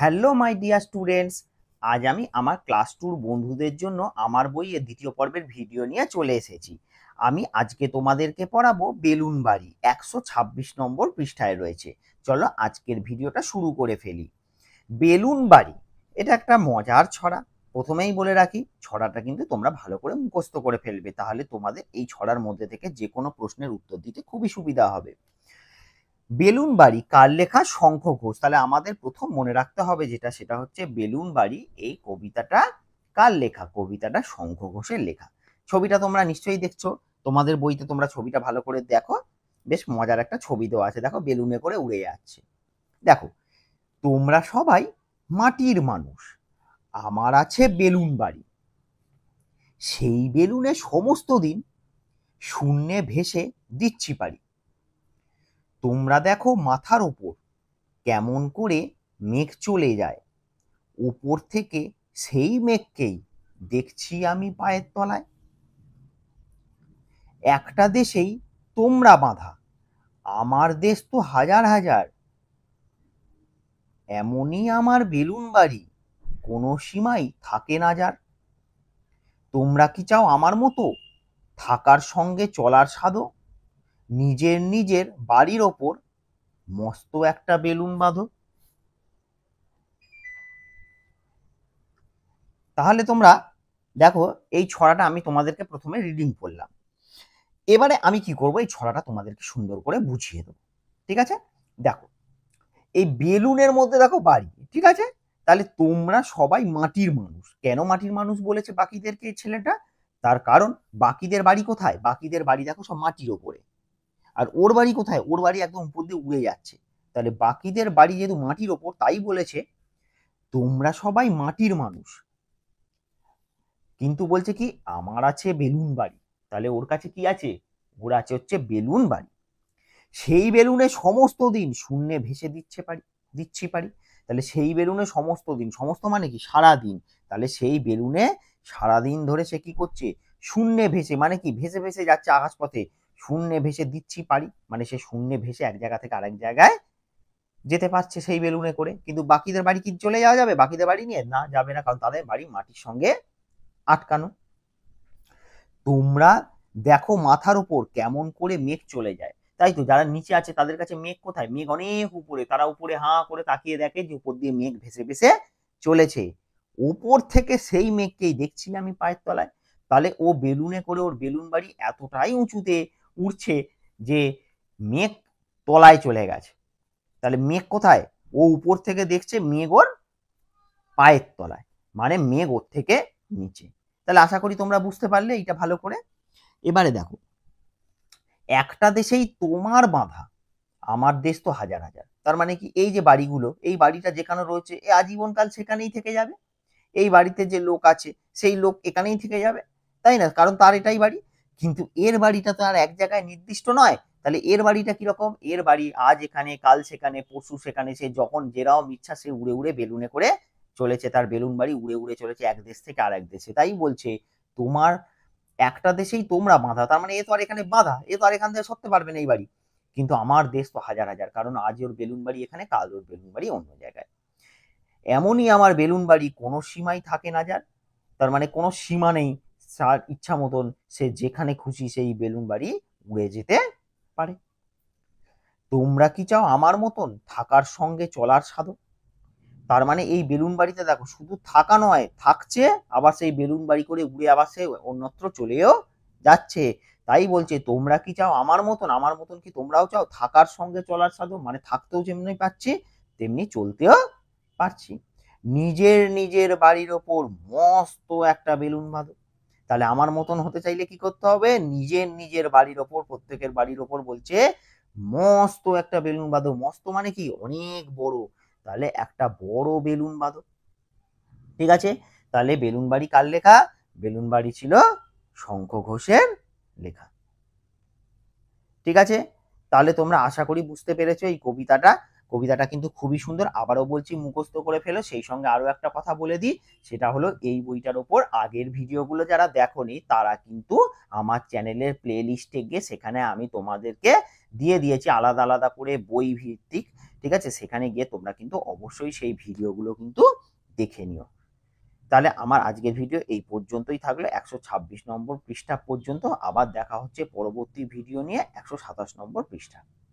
hello my dear students আজ আমি আমার ক্লাস টুর বন্ধুদের জন্য আমার বইয়ের দ্বিতীয় পর্বের ভিডিও নিয়ে চলে এসেছি আমি আজকে তোমাদেরকে পড়াবো বেলুন বাড়ি একশো ছাব্বিশ নম্বর পৃষ্ঠায় রয়েছে চলো আজকের ভিডিওটা শুরু করে ফেলি বেলুন বাড়ি এটা একটা মজার ছড়া প্রথমেই বলে রাখি ছড়াটা কিন্তু তোমরা ভালো করে মুখস্থ করে ফেলবে তাহলে তোমাদের এই ছড়ার মধ্যে থেকে যে কোনো প্রশ্নের উত্তর দিতে খুবই সুবিধা হবে বেলুন বাড়ি কার লেখা শঙ্খ ঘোষ তাহলে আমাদের প্রথম মনে রাখতে হবে যেটা সেটা হচ্ছে বেলুন বাড়ি এই কবিতাটা কার লেখা কবিতাটা শঙ্খ ঘোষের লেখা ছবিটা তোমরা নিশ্চয়ই দেখছো তোমাদের বইতে তোমরা ছবিটা ভালো করে দেখো বেশ মজার একটা ছবি দেওয়া আছে দেখো বেলুনে করে উড়ে যাচ্ছে দেখো তোমরা সবাই মাটির মানুষ আমার আছে বেলুন বাড়ি সেই বেলুনে সমস্ত দিন শূন্যে ভেসে দিচ্ছি পারি তোমরা দেখো মাথার ওপর কেমন করে মেঘ চলে যায় উপর থেকে সেই মেঘকেই দেখছি আমি পায়ের তলায় একটা দেশেই তোমরা বাঁধা আমার দেশ তো হাজার হাজার এমনই আমার বেলুন বাড়ি কোনো সীমাই থাকে না যার তোমরা কি চাও আমার মতো থাকার সঙ্গে চলার সাধক নিজের নিজের বাড়ির ওপর মস্ত একটা বেলুন বাঁধো তাহলে তোমরা দেখো এই ছড়াটা আমি তোমাদেরকে প্রথমে রিডিং করলাম এবারে আমি কি করব এই ছড়াটা তোমাদেরকে সুন্দর করে বুঝিয়ে দেবো ঠিক আছে দেখো এই বেলুনের মধ্যে দেখো বাড়ি ঠিক আছে তাহলে তোমরা সবাই মাটির মানুষ কেন মাটির মানুষ বলেছে বাকিদেরকে ছেলেটা তার কারণ বাকিদের বাড়ি কোথায় বাকিদের বাড়ি দেখো সব মাটির ওপরে আর ওর বাড়ি কোথায় ওর বাড়ি একদম উপর দিয়ে উড়ে যাচ্ছে তাহলে বাকিদের বাড়ি যেহেতু মাটির ওপর তাই বলেছে তোমরা সবাই মাটির মানুষ কিন্তু বলছে কি আমার আছে বেলুন বাড়ি তাহলে ওর কাছে কি আছে ওর আছে হচ্ছে বেলুন বাড়ি সেই বেলুনে সমস্ত দিন শূন্যে ভেসে দিচ্ছে পারি দিচ্ছি পারি তাহলে সেই বেলুনে সমস্ত দিন সমস্ত মানে কি সারা দিন তাহলে সেই বেলুনে সারা দিন ধরে সে কি করছে শূন্যে ভেসে মানে কি ভেসে ভেসে যাচ্ছে আকাশপথে শূন্যে ভেসে দিচ্ছি পারি মানে সে শূন্যে ভেসে এক জায়গা থেকে আরেক জায়গায় যেতে পারছে সেই বেলুনে করে কিন্তু বাকিদের বাড়ি কি চলে যাওয়া যাবে বাকিদের বাড়ি নিয়ে না যাবে না কারণ তাদের বাড়ি মাটির সঙ্গে আটকানো তোমরা দেখো মাথার উপর কেমন করে মেঘ চলে যায় তাই তো যারা নিচে আছে তাদের কাছে মেঘ কোথায় মেঘ অনেক উপরে তারা উপরে হাঁ করে তাকিয়ে দেখে যে উপর দিয়ে মেঘ ভেসে ভেসে চলেছে ওপর থেকে সেই মেঘকেই দেখছি আমি পায়ের তলায় তাহলে ও বেলুনে করে ওর বেলুন বাড়ি এতটাই উঁচুতে উঠছে যে মেঘ তলায় চলে গেছে তাহলে মেঘ কোথায় ও উপর থেকে দেখছে মেঘ ওর পায়ের তলায় মানে মেঘ ওর থেকে নিচে তাহলে আশা করি তোমরা বুঝতে পারলে এটা ভালো করে এবারে দেখো একটা দেশেই তোমার বাঁধা আমার দেশ তো হাজার হাজার তার মানে কি এই যে বাড়িগুলো এই বাড়িটা যেখানে রয়েছে এ আজীবনকাল সেখানেই থেকে যাবে এই বাড়িতে যে লোক আছে সেই লোক এখানেই থেকে যাবে তাই না কারণ তার এটাই বাড়ি কিন্তু এর বাড়িটা তো আর এক জায়গায় নির্দিষ্ট নয় তাহলে এর বাড়িটা কিরকম এর বাড়ি আজ এখানে কাল সেখানে পরশু সেখানে সে যখন যেরাও ইচ্ছা সে উড়ে উড়ে বেলুনে করে চলেছে তার বেলুন বাড়ি উড়ে উড়ে চলেছে এক দেশ থেকে আর এক দেশে তাই বলছে তোমার একটা দেশেই তোমরা বাঁধা তার মানে এ তো আর এখানে বাঁধা এ তো আর এখান থেকে সরতে পারবে না এই বাড়ি কিন্তু আমার দেশ তো হাজার হাজার কারণ আজ ওর বেলুন বাড়ি এখানে কাল ওর বেলুন বাড়ি অন্য জায়গায় এমনই আমার বেলুন বাড়ি কোনো সীমাই থাকে না যার তার মানে কোনো সীমা নেই তার ইচ্ছা মতন সে যেখানে খুশি সেই বেলুন বাড়ি উড়ে যেতে পারে তোমরা কি চাও আমার মতন থাকার সঙ্গে চলার সাধক তার মানে এই বেলুন বাড়িতে দেখো শুধু থাকা নয় থাকছে আবার সেই বেলুন বাড়ি করে উড়ে আবার সে অন্যত্র চলেও যাচ্ছে তাই বলছে তোমরা কি চাও আমার মতন আমার মতন কি তোমরাও চাও থাকার সঙ্গে চলার সাধক মানে থাকতেও যেমনি পাচ্ছি তেমনি চলতেও পারছি নিজের নিজের বাড়ির ওপর মস্ত একটা বেলুন বাঁধো তাহলে আমার মতন হতে চাইলে কি করতে হবে নিজের নিজের বাড়ির ওপর প্রত্যেকের বাড়ির ওপর বলছে মস্ত একটা বেলুন বাঁধো মস্ত মানে কি অনেক বড় তাহলে একটা বড় বেলুন বাঁধো ঠিক আছে তাহলে বেলুন বাড়ি কার লেখা বেলুন বাড়ি ছিল শঙ্খ ঘোষের লেখা ঠিক আছে তাহলে তোমরা আশা করি বুঝতে পেরেছো এই কবিতাটা কবিতাটা কিন্তু খুবই সুন্দর আবারও বলছি মুখস্থ করে ফেলো সেই সঙ্গে আরও একটা কথা বলে দিই সেটা হলো এই বইটার ওপর আগের ভিডিওগুলো যারা দেখোনি তারা কিন্তু আমার চ্যানেলের প্লে লিস্টে গিয়ে সেখানে আমি তোমাদেরকে দিয়ে দিয়েছি আলাদা আলাদা করে বই ভিত্তিক ঠিক আছে সেখানে গিয়ে তোমরা কিন্তু অবশ্যই সেই ভিডিওগুলো কিন্তু দেখে নিও তাহলে আমার আজকের ভিডিও এই পর্যন্তই থাকলো একশো নম্বর পৃষ্ঠা পর্যন্ত আবার দেখা হচ্ছে পরবর্তী ভিডিও নিয়ে একশো নম্বর পৃষ্ঠা